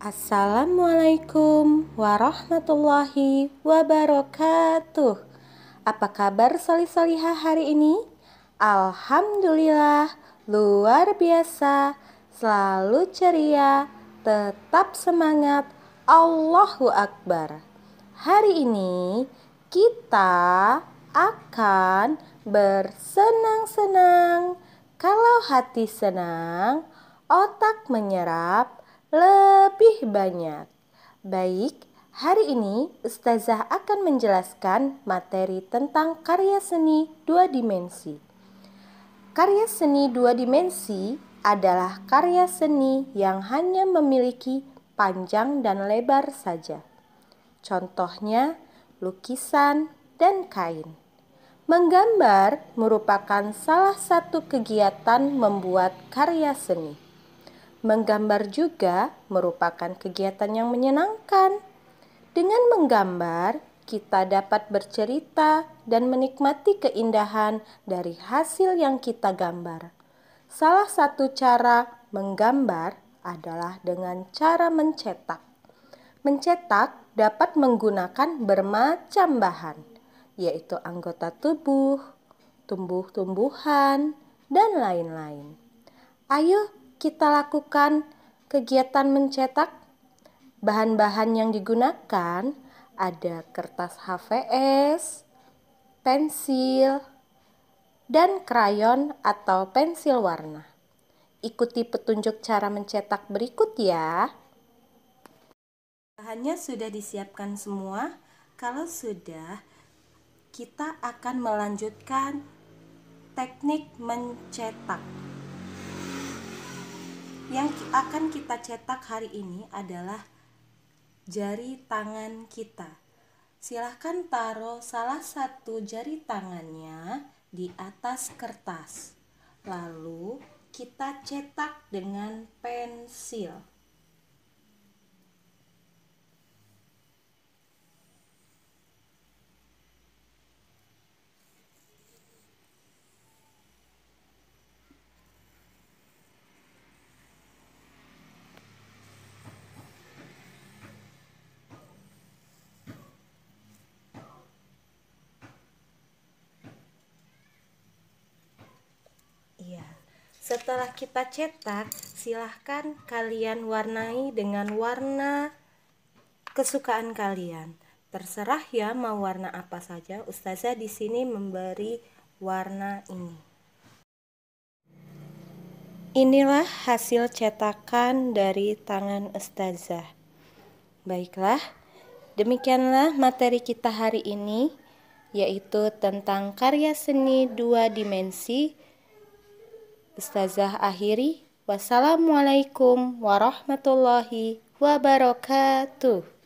Assalamualaikum warahmatullahi wabarakatuh. Apa kabar soli-solihah hari ini? Alhamdulillah, luar biasa, selalu ceria, tetap semangat. Allahu Akbar. Hari ini kita akan bersenang-senang. Kalau hati senang, otak menyerap lebih banyak. Baik, hari ini Ustazah akan menjelaskan materi tentang karya seni dua dimensi. Karya seni dua dimensi adalah karya seni yang hanya memiliki panjang dan lebar saja. Contohnya, lukisan dan kain. Menggambar merupakan salah satu kegiatan membuat karya seni. Menggambar juga merupakan kegiatan yang menyenangkan. Dengan menggambar, kita dapat bercerita dan menikmati keindahan dari hasil yang kita gambar. Salah satu cara menggambar adalah dengan cara mencetak. Mencetak dapat menggunakan bermacam bahan, yaitu anggota tubuh, tumbuh-tumbuhan, dan lain-lain. Ayo kita lakukan kegiatan mencetak, bahan-bahan yang digunakan ada kertas HVS, pensil, dan krayon atau pensil warna. Ikuti petunjuk cara mencetak berikut ya. Bahannya sudah disiapkan semua. Kalau sudah, kita akan melanjutkan teknik mencetak yang akan kita cetak hari ini adalah jari tangan kita. Silahkan taruh salah satu jari tangannya di atas kertas. Lalu kita cetak dengan pensil. Setelah kita cetak, silahkan kalian warnai dengan warna kesukaan kalian. Terserah ya mau warna apa saja. Ustazah di sini memberi warna ini. Inilah hasil cetakan dari tangan ustazah. Baiklah, demikianlah materi kita hari ini yaitu tentang karya seni dua dimensi Ustazah akhiri. Wassalamualaikum warahmatullahi wabarakatuh.